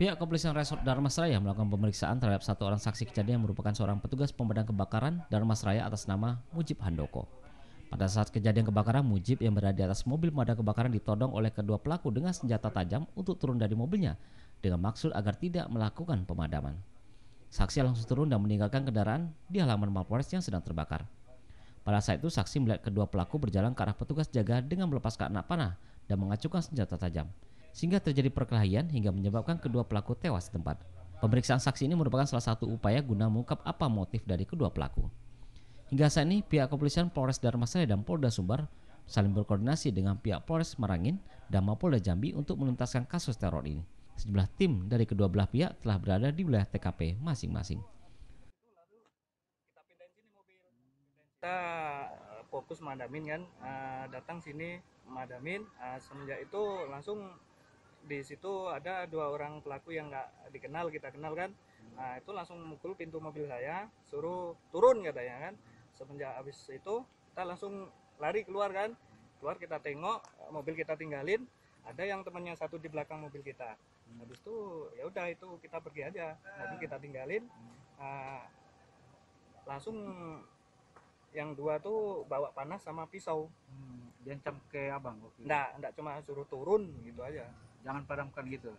Pihak kepolisian Resort Darmasraya melakukan pemeriksaan terhadap satu orang saksi kejadian yang merupakan seorang petugas pemadam kebakaran Darmasraya atas nama Mujib Handoko. Pada saat kejadian kebakaran, Mujib yang berada di atas mobil pemadam kebakaran ditodong oleh kedua pelaku dengan senjata tajam untuk turun dari mobilnya dengan maksud agar tidak melakukan pemadaman. Saksi langsung turun dan meninggalkan kendaraan di halaman Mapores yang sedang terbakar. Pada saat itu, saksi melihat kedua pelaku berjalan ke arah petugas jaga dengan melepaskan anak panah dan mengacukan senjata tajam sehingga terjadi perkelahian hingga menyebabkan kedua pelaku tewas di tempat Pemeriksaan saksi ini merupakan salah satu upaya guna mengungkap apa motif dari kedua pelaku. Hingga saat ini pihak kepolisian Polres Darmasraya dan Polda Sumbar saling berkoordinasi dengan pihak Polres Marangin dan Mapolda Jambi untuk menuntaskan kasus teror ini. Sejumlah tim dari kedua belah pihak telah berada di wilayah TKP masing-masing. Kita eh, fokus madamin kan, uh, datang sini madamin, uh, semenjak itu langsung di situ ada dua orang pelaku yang nggak dikenal kita kenal kan nah itu langsung mukul pintu mobil saya suruh turun katanya kan semenjak habis itu kita langsung lari keluar kan keluar kita tengok mobil kita tinggalin ada yang temannya satu di belakang mobil kita habis itu ya udah itu kita pergi aja mobil kita tinggalin uh, langsung yang dua tuh bawa panas sama pisau hmm, diancam ke abang enggak enggak cuma suruh turun gitu aja jangan padamkan gitu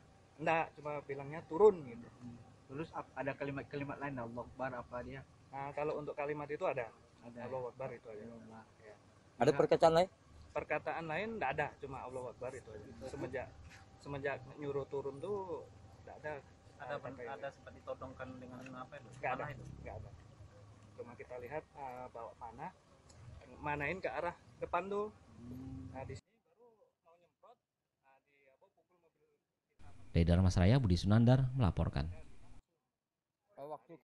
enggak cuma bilangnya turun gitu hmm. terus ada kalimat-kalimat lain Allah Akbar apa dia nah kalau untuk kalimat itu ada ada ya? Allah Akbar itu aja Ya. ada perkataan lain perkataan lain enggak ada cuma Allah Akbar itu aja semenjak semenjak nyuruh turun tuh enggak ada ada ada, ada sempat ditodongkan dengan apa itu enggak ada itu enggak ada cuma kita lihat uh, bawa panah manain ke arah depan tuh hmm. nah di Dari Darmasraya Budi Sunandar melaporkan.